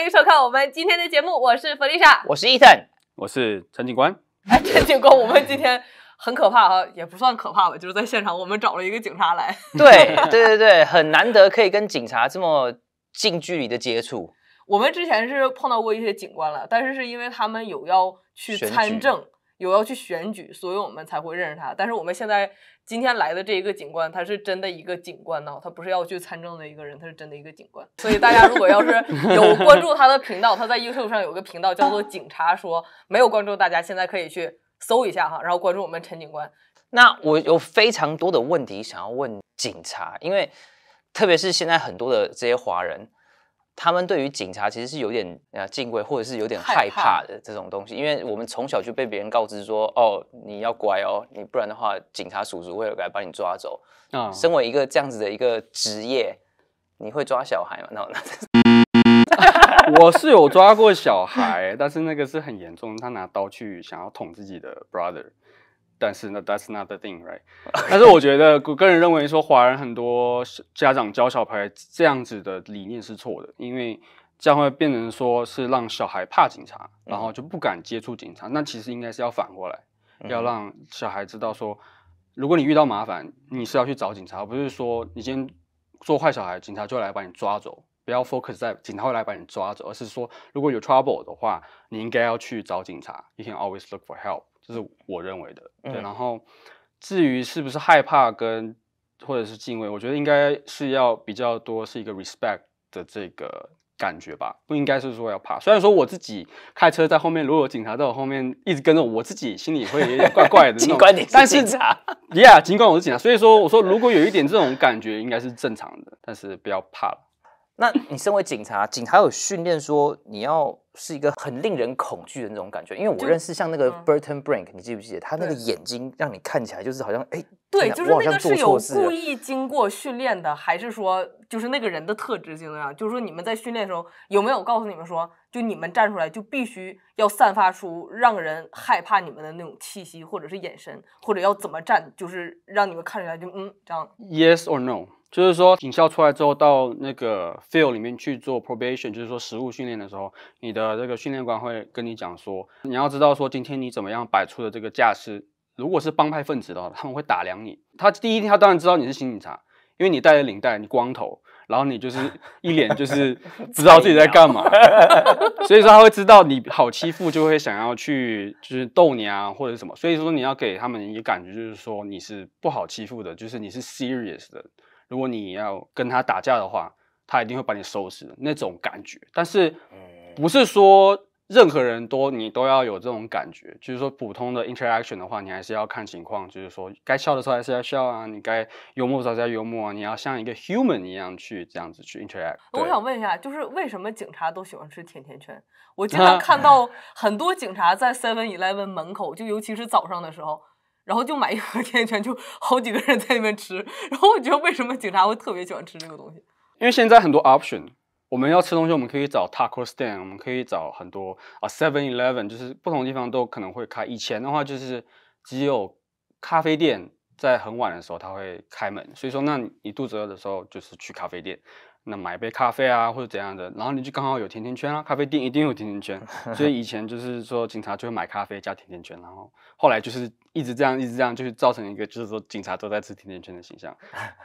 欢迎收看我们今天的节目，我是弗丽莎，我是伊森，我是陈警官。哎，陈警官，我们今天很可怕啊，也不算可怕吧，就是在现场我们找了一个警察来。对对对对，很难得可以跟警察这么近距离的接触。我们之前是碰到过一些警官了，但是是因为他们有要去参政，有要去选举，所以我们才会认识他。但是我们现在。今天来的这一个警官，他是真的一个警官呢，他不是要去参政的一个人，他是真的一个警官。所以大家如果要是 有关注他的频道，他在 Youtube 上有个频道叫做“警察说”，没有关注大家现在可以去搜一下哈，然后关注我们陈警官。那我有非常多的问题想要问警察，因为特别是现在很多的这些华人。他们对于警察其实是有点啊敬畏，或者是有点害怕的这种东西，因为我们从小就被别人告知说，哦，你要乖哦，你不然的话，警察叔叔会来把你抓走。身为一个这样子的一个职业，你会抓小孩吗？那 我是有抓过小孩，但是那个是很严重，他拿刀去想要捅自己的 brother。但是那 that's not the thing right。但是我觉得我个人认为说，华人很多家长教小孩这样子的理念是错的，因为这样会变成说是让小孩怕警察，然后就不敢接触警察。那其实应该是要反过来，要让小孩知道说，如果你遇到麻烦，你是要去找警察，不是说你今天做坏小孩，警察就来把你抓走。不要 focus 在警察会来把你抓走，而是说如果有 trouble 的话，你应该要去找警察。You can always look for help，这是我认为的。然后至于是不是害怕跟或者是敬畏，我觉得应该是要比较多是一个 respect 的这个感觉吧，不应该是说要怕。虽然说我自己开车在后面，如果有警察在我后面一直跟着，我自己心里会怪怪的。尽管你是警察，Yeah，尽管我是警察。所以说，我说如果有一点这种感觉，应该是正常的，但是不要怕了。那你身为警察，警察有训练说你要是一个很令人恐惧的那种感觉，因为我认识像那个 Burton Brink，你记不记得他那个眼睛让你看起来就是好像哎，对，就是那个是有故意经过训练的，还是说就是那个人的特质性啊？就是说你们在训练的时候有没有告诉你们说，就你们站出来就必须要散发出让人害怕你们的那种气息，或者是眼神，或者要怎么站，就是让你们看起来就嗯这样？Yes or no？就是说，警校出来之后，到那个 field 里面去做 probation，就是说实物训练的时候，你的这个训练官会跟你讲说，你要知道说，今天你怎么样摆出的这个架势，如果是帮派分子的话，他们会打量你。他第一天，他当然知道你是新警察，因为你戴着领带，你光头，然后你就是一脸就是知道自己在干嘛，所以说他会知道你好欺负，就会想要去就是逗你啊或者什么。所以说你要给他们一个感觉，就是说你是不好欺负的，就是你是 serious 的。如果你要跟他打架的话，他一定会把你收拾。那种感觉，但是不是说任何人都你都要有这种感觉？就是说普通的 interaction 的话，你还是要看情况。就是说该笑的时候还是要笑啊，你该幽默的时候要幽默。啊，你要像一个 human 一样去这样子去 interact。我想问一下，就是为什么警察都喜欢吃甜甜圈？我经 常看到很多警察在 Seven Eleven 门口，就尤其是早上的时候。然后就买一盒甜甜圈，就好几个人在那边吃。然后我觉得为什么警察会特别喜欢吃这个东西？因为现在很多 option，我们要吃东西，我们可以找 taco stand，我们可以找很多啊 seven eleven，就是不同的地方都可能会开。以前的话就是只有咖啡店在很晚的时候他会开门，所以说那你肚子饿的时候就是去咖啡店。那买一杯咖啡啊，或者怎样的，然后你就刚好有甜甜圈啊，咖啡店一定有甜甜圈，所以以前就是说警察就会买咖啡加甜甜圈，然后后来就是一直这样，一直这样，就是造成一个就是说警察都在吃甜甜圈的形象。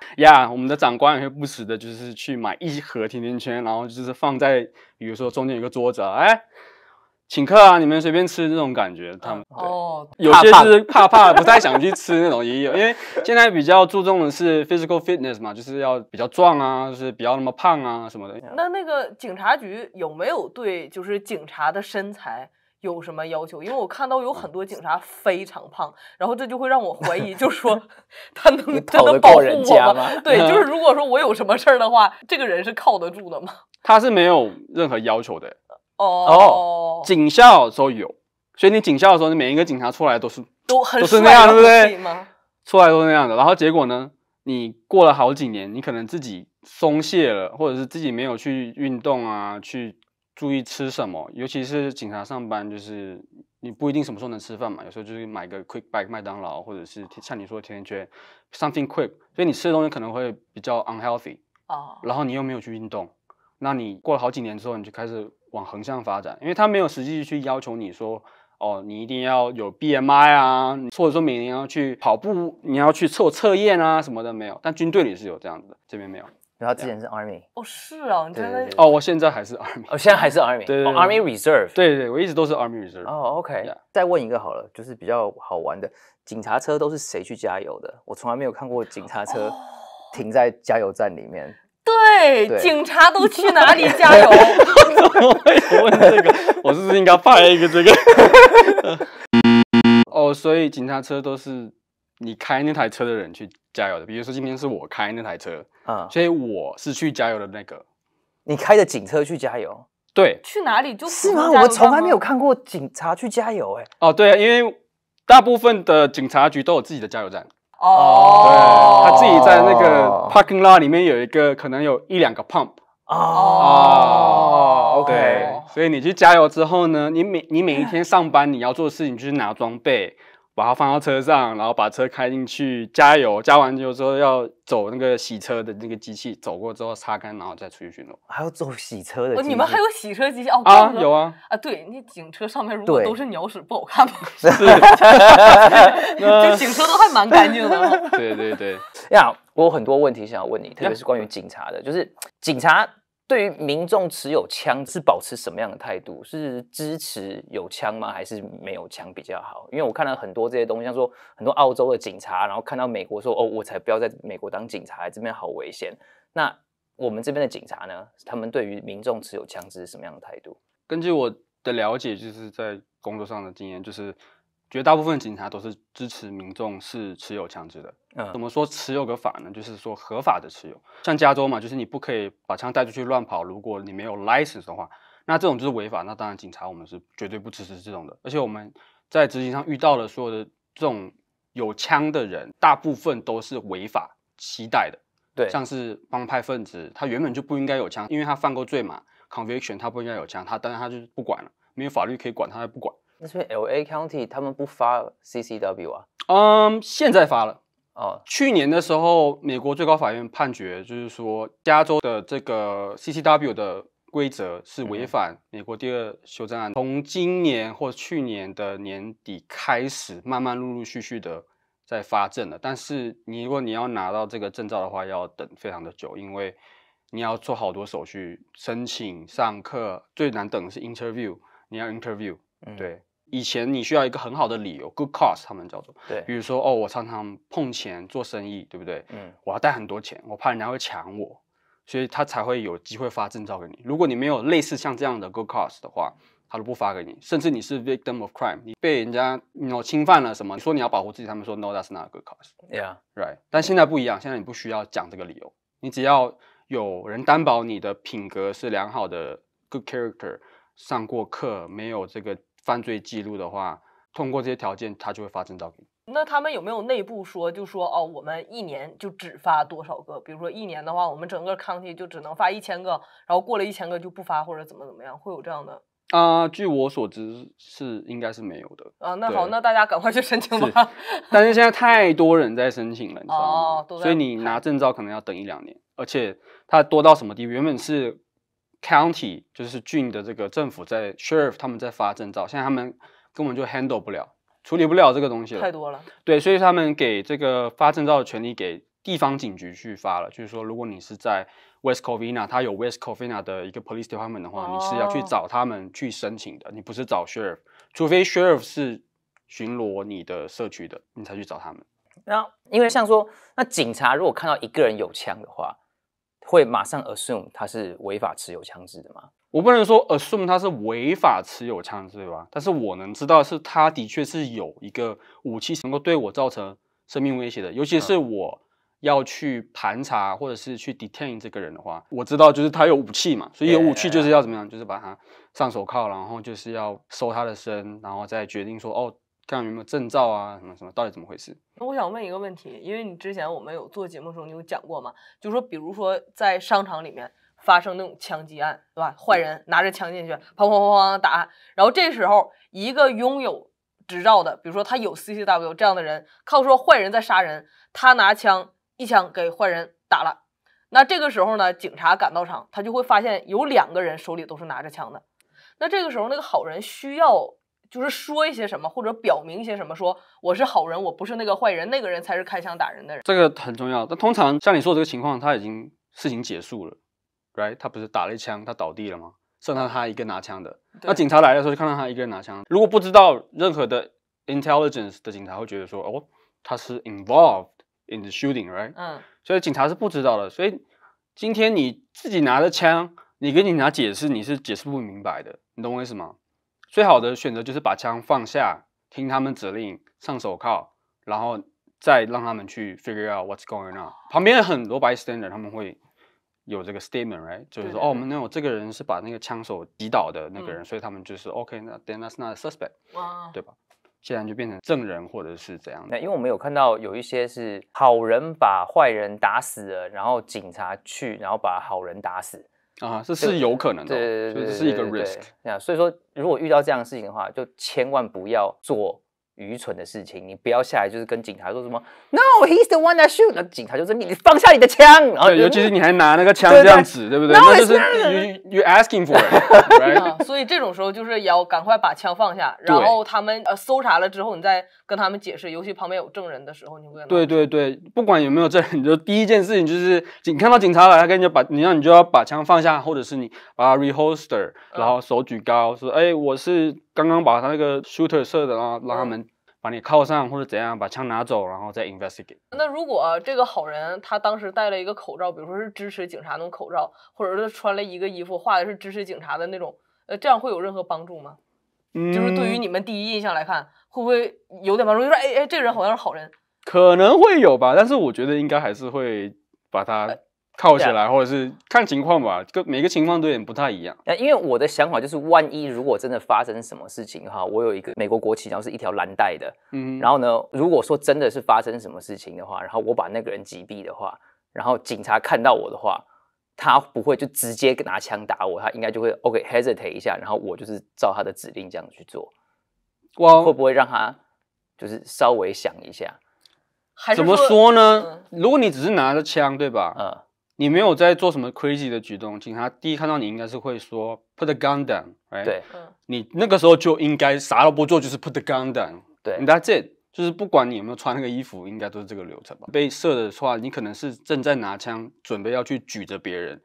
呀，我们的长官也会不时的，就是去买一盒甜甜圈，然后就是放在比如说中间有个桌子，哎。请客啊，你们随便吃那种感觉，他们哦，有些是怕怕，不太想去吃那种也有，因为现在比较注重的是 physical fitness 嘛，就是要比较壮啊，就是不要那么胖啊什么的。那那个警察局有没有对就是警察的身材有什么要求？因为我看到有很多警察非常胖，然后这就会让我怀疑，就说 他能真的保护我吗？对，就是 如果说我有什么事儿的话，这个人是靠得住的吗？他是没有任何要求的。哦哦，警校都有，所以你警校的时候，你每一个警察出来都是都很都是那样，对不对？出来都是那样的。然后结果呢？你过了好几年，你可能自己松懈了，或者是自己没有去运动啊，去注意吃什么。尤其是警察上班，就是你不一定什么时候能吃饭嘛，有时候就是买个 quick b a e 麦当劳，或者是像你说甜甜圈，something quick。所以你吃的东西可能会比较 unhealthy。哦。然后你又没有去运动，那你过了好几年之后，你就开始。往横向发展，因为他没有实际去要求你说，哦，你一定要有 BMI 啊，或者说每年要去跑步，你要去测测验啊什么的没有。但军队里是有这样的，这边没有。然后之前是 Army 哦，是哦，你真的哦，我现在还是 Army，我 现在还是 Army，对对，Army Reserve，对对，我一直都是 Army Reserve。哦，OK，再问一个好了，就是比较好玩的，警察车都是谁去加油的？我从来没有看过警察车停在加油站里面。对，警察都去哪里加油？怎么会有问这个？我是不是应该拍一个这个？哦，所以警察车都是你开那台车的人去加油的。比如说今天是我开那台车，啊，所以我是去加油的那个。你开着警车去加油？对。去哪里就？是吗？我从来没有看过警察去加油，哎。哦，对，因为大部分的警察局都有自己的加油站。哦，对，他自己在那个 parking lot 里面有一个，可能有一两个 pump，哦，OK，所以你去加油之后呢，你每你每一天上班你要做的事情就是拿装备。把它放到车上，然后把车开进去加油，加完油之后要走那个洗车的那个机器，走过之后擦干，然后再出去巡逻。还要走洗车的？你们还有洗车机器？哦啊，有啊啊！对，那警车上面如果都是鸟屎，不好看吗？这 警车都还蛮干净的。对对对呀，我有很多问题想要问你，特别是关于警察的，就是警察。对于民众持有枪是保持什么样的态度？是支持有枪吗？还是没有枪比较好？因为我看到很多这些东西，像说很多澳洲的警察，然后看到美国说哦，我才不要在美国当警察，这边好危险。那我们这边的警察呢？他们对于民众持有枪支是什么样的态度？根据我的了解，就是在工作上的经验，就是。绝大部分警察都是支持民众是持有枪支的。嗯，怎么说持有个法呢？就是说合法的持有，像加州嘛，就是你不可以把枪带出去乱跑，如果你没有 license 的话，那这种就是违法。那当然，警察我们是绝对不支持这种的。而且我们在执行上遇到的所有的这种有枪的人，大部分都是违法期待的。对，像是帮派分子，他原本就不应该有枪，因为他犯过罪嘛，conviction 他不应该有枪，他当然他就是不管了，没有法律可以管，他不管。那是 L A County 他们不发 C C W 啊？嗯，现在发了。哦，去年的时候，美国最高法院判决就是说，加州的这个 C C W 的规则是违反美国第二修正案。从今年或去年的年底开始，慢慢陆陆续续的在发证了。但是你如果你要拿到这个证照的话，要等非常的久，因为你要做好多手续，申请、上课，最难等的是 interview，你要 interview，对。以前你需要一个很好的理由，good cause，他们叫做对，比如说哦，我常常碰钱做生意，对不对？嗯，我要带很多钱，我怕人家会抢我，所以他才会有机会发证照给你。如果你没有类似像这样的 good cause 的话，他都不发给你。甚至你是 victim of crime，你被人家你侵犯了什么，你说你要保护自己，他们说 no，that's not good cause。Yeah，right。但现在不一样，现在你不需要讲这个理由，你只要有人担保你的品格是良好的，good character，上过课，没有这个。犯罪记录的话，通过这些条件，他就会发证照给你。那他们有没有内部说，就说哦，我们一年就只发多少个？比如说一年的话，我们整个 county 就只能发一千个，然后过了一千个就不发或者怎么怎么样，会有这样的？啊，据我所知是应该是没有的。啊，那好，那大家赶快去申请吧。但是现在太多人在申请了，你知道哦，所以你拿证照可能要等一两年，而且它多到什么地步？原本是。County 就是郡的这个政府在 Sheriff 他们在发证照，现在他们根本就 handle 不了，处理不了这个东西太多了。对，所以他们给这个发证照的权利给地方警局去发了。就是说，如果你是在 West Covina，他有 West Covina 的一个 Police Department 的话，你是要去找他们去申请的，你不是找 Sheriff，除非 Sheriff 是巡逻你的社区的，你才去找他们。然后，因为像说，那警察如果看到一个人有枪的话。会马上 assume 他是违法持有枪支的吗？我不能说 assume 他是违法持有枪支，对吧？但是我能知道是他的确是有一个武器能够对我造成生命威胁的，尤其是我要去盘查或者是去 detain 这个人的话，我知道就是他有武器嘛，所以有武器就是要怎么样，就是把他上手铐，然后就是要搜他的身，然后再决定说哦。看有没有证照啊，什么什么，到底怎么回事？那我想问一个问题，因为你之前我们有做节目时候，你有讲过嘛？就说比如说在商场里面发生那种枪击案，对吧？坏人拿着枪进去，砰砰砰砰打。然后这时候一个拥有执照的，比如说他有 c c w 这样的人，靠说坏人在杀人，他拿枪一枪给坏人打了。那这个时候呢，警察赶到场，他就会发现有两个人手里都是拿着枪的。那这个时候那个好人需要。就是说一些什么，或者表明一些什么，说我是好人，我不是那个坏人，那个人才是开枪打人的人，这个很重要。但通常像你说这个情况，他已经事情结束了，right？他不是打了一枪，他倒地了吗？剩下他一个拿枪的。那警察来的时候就看到他一个人拿枪。如果不知道任何的 intelligence 的警察会觉得说，哦，他是 involved in the shooting，right？嗯。所以警察是不知道的。所以今天你自己拿着枪，你跟你拿解释，你是解释不明白的。你懂我意思吗？最好的选择就是把枪放下，听他们指令上手铐，然后再让他们去 figure out what's going on。旁边很多 bystander，他们会有这个 statement，right？就是说，哦，我那有，这个人是把那个枪手击倒的那个人，所以他们就是 OK，那 then that's not suspect，哇，对吧？现在就变成证人或者是怎样？那因为我们有看到有一些是好人把坏人打死了，然后警察去，然后把好人打死。啊，是是有可能的，对对，是一个 risk 啊。所以说，如果遇到这样的事情的话，就千万不要做愚蠢的事情。你不要下来就是跟警察说什么，No，he's the one that shoot。那警察就是你放下你的枪，后尤其是你还拿那个枪这样子，对不对？那就是 you you asking for it。啊，所以这种时候就是要赶快把枪放下，然后他们呃搜查了之后，你再跟他们解释，尤其旁边有证人的时候，你会。对对对，不管有没有证人，你就第一件事情就是警看到警察了，他跟你把，你让你就要把枪放下，或者是你把 re holster，然后手举高，说：“哎，我是刚刚把他那个 shooter 射的，然后让他们。”把你铐上或者怎样，把枪拿走，然后再 investigate。那如果这个好人他当时戴了一个口罩，比如说是支持警察那种口罩，或者是穿了一个衣服画的是支持警察的那种，呃，这样会有任何帮助吗？就是对于你们第一印象来看，会不会有点帮助？就说，哎哎，这人好像是好人。可能会有吧，但是我觉得应该还是会把他。靠起来，或者是看情况吧，跟每个情况都有点不太一样。那因为我的想法就是，万一如果真的发生什么事情哈，我有一个美国国旗，然后是一条蓝带的。嗯。然后呢，如果说真的是发生什么事情的话，然后我把那个人击毙的话，然后警察看到我的话，他不会就直接拿枪打我，他应该就会 OK hesitate 一下，然后我就是照他的指令这样去做。哇！会不会让他就是稍微想一下？怎么说呢？如果你只是拿着枪，对吧？嗯。你没有在做什么 crazy 的举动，警察第一看到你应该是会说 put the gun down。对，你那个时候就应该啥都不做，就是 put the gun down。对，在这就是不管你有没有穿那个衣服，应该都是这个流程吧？被射的话，你可能是正在拿枪准备要去举着别人，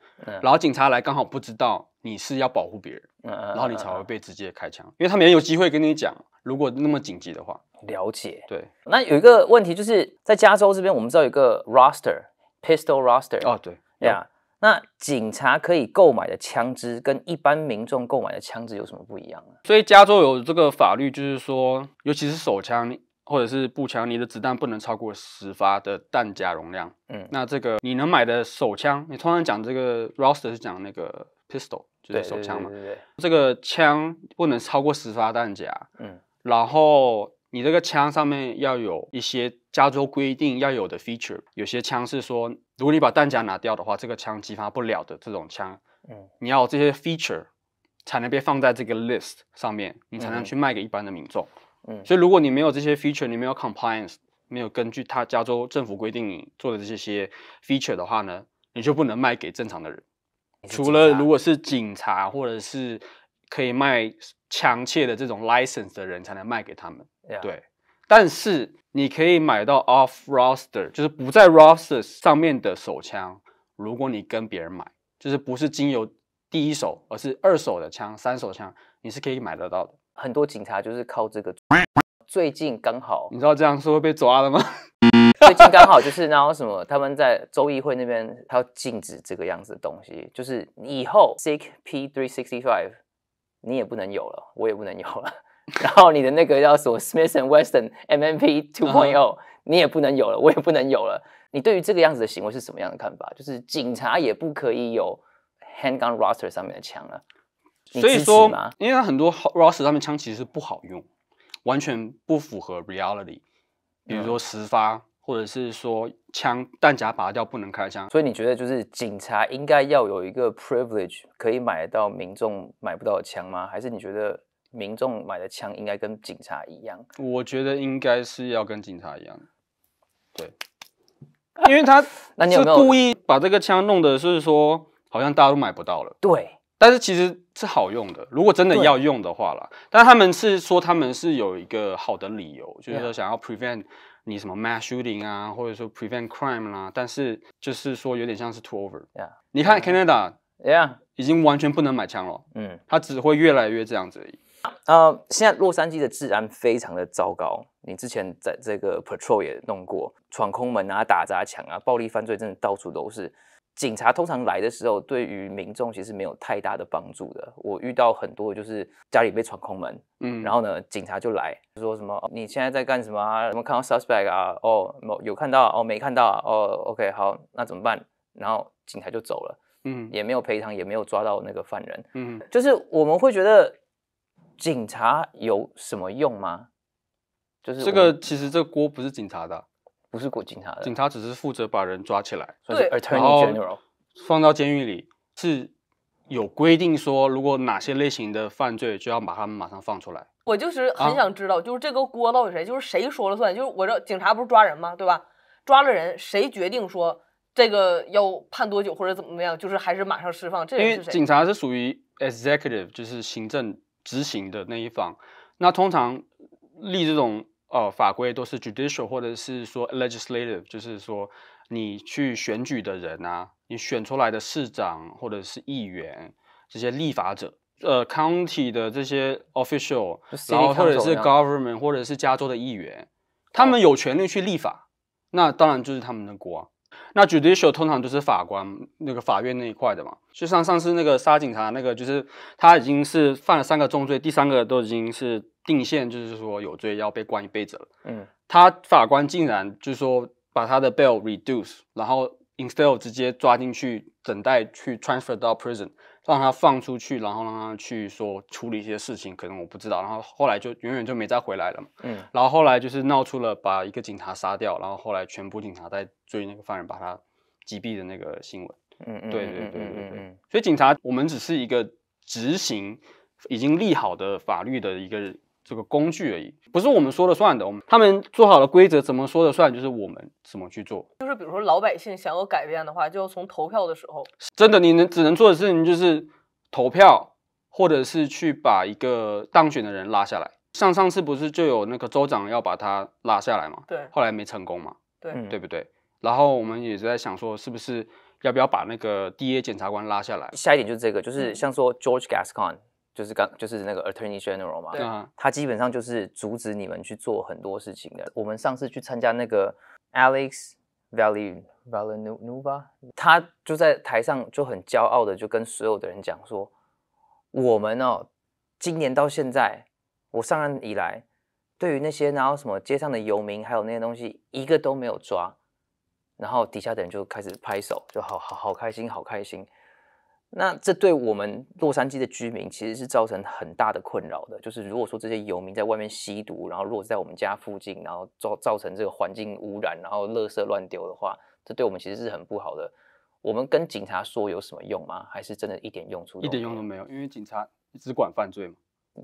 然后警察来刚好不知道你是要保护别人，然后你才会被直接开枪，因为他没有机会跟你讲，如果那么紧急的话。了解。对，那有一个问题就是在加州这边，我们知道有个 r o s t e r pistol roster。哦，对。呀，那警察可以购买的枪支跟一般民众购买的枪支有什么不一样啊？所以加州有这个法律，就是说，尤其是手枪或者是步枪，你的子弹不能超过十发的弹夹容量。嗯，那这个你能买的手枪，你通常讲这个 r o s t e r 是讲那个 pistol，就是手枪嘛。对对对，这个枪不能超过十发弹夹。嗯，然后你这个枪上面要有一些加州规定要有的 feature，有些枪是说。如果你把弹夹拿掉的话，这个枪激发不了的这种枪，嗯，你要这些 feature 才能被放在这个 list 上面，你才能去卖给一般的民众，嗯，所以如果你没有这些 feature，你没有 compliance，没有根据他加州政府规定你做的这些 feature 的话呢，你就不能卖给正常的人，除了如果是警察或者是可以卖枪械的这种 license 的人才能卖给他们，对。但是你可以买到 off roster，就是不在 rosters 上面的手枪。如果你跟别人买，就是不是经由第一手，而是二手的枪、三手枪，你是可以买得到的。很多警察就是靠这个。最近刚好，你知道这样是会被抓的吗？最近刚好就是然后什么，他们在州议会那边，他要禁止这个样子的东西，就是以后 i K P three sixty five 你也不能有了，我也不能有了。然后你的那个叫什么 Smith and w e s e o n MNP Two Point O，你也不能有了，我也不能有了。你对于这个样子的行为是什么样的看法？就是警察也不可以有 handgun roster 上面的枪了。所以说，因为他很多 roster 上面枪其实是不好用，完全不符合 reality。比如说十发，或者是说枪弹夹拔掉不能开枪。所以你觉得就是警察应该要有一个 privilege，可以买到民众买不到的枪吗？还是你觉得？民众买的枪应该跟警察一样，我觉得应该是要跟警察一样，对，因为他，那你有故意把这个枪弄的是说好像大家都买不到了？对，但是其实是好用的，如果真的要用的话啦，但他们是说他们是有一个好的理由，就是说想要 prevent 你什么 mass shooting 啊，或者说 prevent crime 啦，但是就是说有点像是 t o r o v e r 你看 Canada，yeah，已经完全不能买枪了，嗯，它只会越来越这样子而已。呃，现在洛杉矶的治安非常的糟糕。你之前在这个 patrol 也弄过，闯空门啊，打砸抢啊，暴力犯罪真的到处都是。警察通常来的时候，对于民众其实没有太大的帮助的。我遇到很多就是家里被闯空门，嗯，然后呢，警察就来，说什么你现在在干什么啊？什有看到 suspect 啊？哦，有看到？哦，没看到？哦，OK，好，那怎么办？然后警察就走了，嗯，也没有赔偿，也没有抓到那个犯人，嗯，就是我们会觉得。警察有什么用吗？就是这个，其实这锅不是警察的，不是锅警察的。警察只是负责把人抓起来，对，a t t o r General n e y 放到监狱里是有规定说，如果哪些类型的犯罪就要把他们马上放出来。我就是很想知道，就是这个锅到底谁，就是谁说了算？就是我这警察不是抓人吗？对吧？抓了人，谁决定说这个要判多久或者怎么样？就是还是马上释放？因为警察是属于 executive，就是行政。执行的那一方，那通常立这种呃法规都是 judicial，或者是说 legislative，就是说你去选举的人啊，你选出来的市长或者是议员这些立法者，呃 county 的这些 official，然后或者是 government，或者是加州的议员，他们有权利去立法，那当然就是他们的锅。那 judicial 通常就是法官那个法院那一块的嘛，就像上次那个杀警察那个，就是他已经是犯了三个重罪，第三个都已经是定线，就是说有罪要被关一辈子了。嗯，他法官竟然就是说把他的 bail reduce，然后 instead 直接抓进去等待去 transfer 到 prison。让他放出去，然后让他去说处理一些事情，可能我不知道。然后后来就远远就没再回来了嘛。嗯。然后后来就是闹出了把一个警察杀掉，然后后来全部警察在追那个犯人，把他击毙的那个新闻。嗯嗯，对对对对对。所以警察，我们只是一个执行已经立好的法律的一个。这个工具而已，不是我们说了算的。我们他们做好了规则，怎么说了算？就是我们怎么去做？就是比如说老百姓想要改变的话，就要从投票的时候。真的，你能只能做的事情就是投票，或者是去把一个当选的人拉下来。像上次不是就有那个州长要把他拉下来嘛？对，后来没成功嘛？对，对不对？然后我们也是在想说，是不是要不要把那个 DA 检察官拉下来？下一点就是这个，就是像说 George Gascon。就是刚就是那个 attorney general 嘛，他基本上就是阻止你们去做很多事情的。我们上次去参加那个 Alex Valle Valle n u v a 他就在台上就很骄傲的就跟所有的人讲说，我们哦，今年到现在我上岸以来，对于那些然后什么街上的游民还有那些东西，一个都没有抓。然后底下的人就开始拍手，就好好好开心，好开心。那这对我们洛杉矶的居民其实是造成很大的困扰的，就是如果说这些游民在外面吸毒，然后落在我们家附近，然后造造成这个环境污染，然后垃圾乱丢的话，这对我们其实是很不好的。我们跟警察说有什么用吗？还是真的一点用处？一点用都没有，因为警察只管犯罪嘛，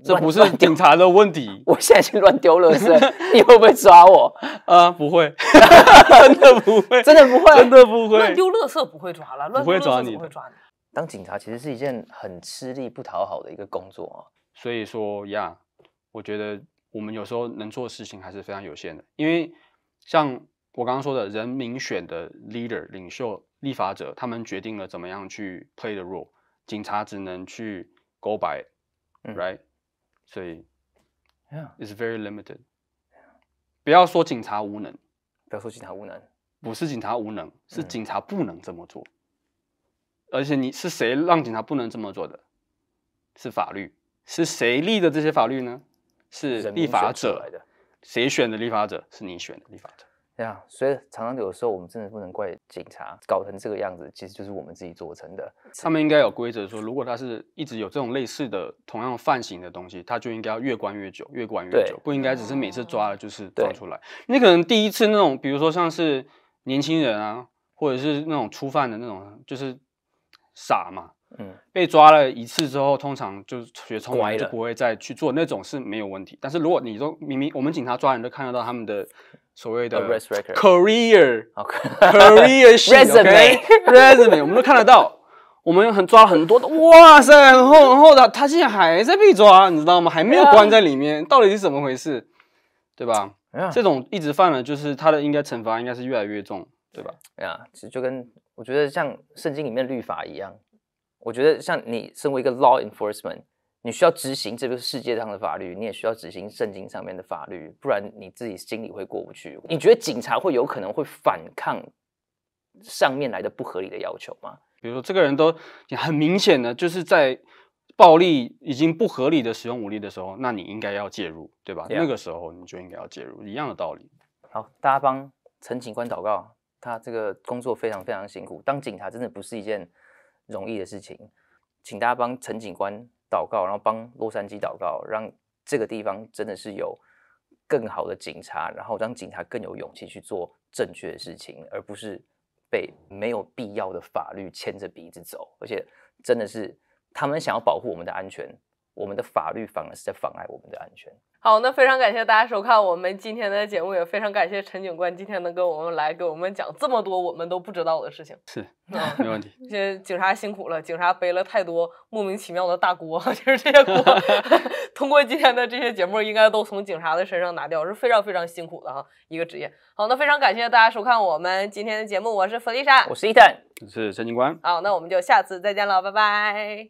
这不是警察的问题。我现在去乱丢垃圾，你会不会抓我？啊，不会，真的不会，真的不会，真的不会。乱丢垃圾不会抓了，不会抓你，不会抓你？当警察其实是一件很吃力不讨好的一个工作啊，所以说呀，我觉得我们有时候能做的事情还是非常有限的。因为像我刚刚说的，人民选的 leader 领袖、立法者，他们决定了怎么样去 play the role，警察只能去 go by，right？所以，yeah，it's very limited。不要说警察无能，不要说警察无能，不是警察无能，是警察不能这么做。而且你是谁让警察不能这么做的是法律？是谁立的这些法律呢？是立法者来的。谁选的立法者？是你选的立法者。对啊，所以常常有时候，我们真的不能怪警察搞成这个样子，其实就是我们自己做成的。他们应该有规则说，如果他是一直有这种类似的、同样犯型的东西，他就应该要越关越久，越关越久，不应该只是每次抓了就是抓出来。那可能第一次那种，比如说像是年轻人啊，或者是那种初犯的那种，就是。傻嘛，嗯，被抓了一次之后，通常就是学聪明，就不会再去做那种是没有问题。但是如果你都明明我们警察抓人都看得到他们的所谓的 career career resume resume，我们都看得到，我们很抓了很多的，哇塞，然后然后他他现在还在被抓，你知道吗？还没有关在里面，到底是怎么回事？对吧？这种一直犯了，就是他的应该惩罚应该是越来越重，对吧？哎呀，其实就跟。我觉得像圣经里面的律法一样，我觉得像你身为一个 law enforcement，你需要执行这个世界上的法律，你也需要执行圣经上面的法律，不然你自己心里会过不去。你觉得警察会有可能会反抗上面来的不合理的要求吗？比如说，这个人都很明显的就是在暴力已经不合理的使用武力的时候，那你应该要介入，对吧？那个时候你就应该要介入，一样的道理。好，大家帮陈警官祷告。他这个工作非常非常辛苦，当警察真的不是一件容易的事情，请大家帮陈警官祷告，然后帮洛杉矶祷告，让这个地方真的是有更好的警察，然后让警察更有勇气去做正确的事情，而不是被没有必要的法律牵着鼻子走。而且真的是他们想要保护我们的安全。我们的法律反而是在妨碍我们的安全。好，那非常感谢大家收看我们今天的节目，也非常感谢陈警官今天能跟我们来给我们讲这么多我们都不知道的事情。是啊，没问题。这警察辛苦了，警察背了太多莫名其妙的大锅，就是这些锅。通过今天的这些节目，应该都从警察的身上拿掉，是非常非常辛苦的哈一个职业。好，那非常感谢大家收看我们今天的节目，我是弗丽莎，我是伊藤，我是陈警官。好，那我们就下次再见了，拜拜。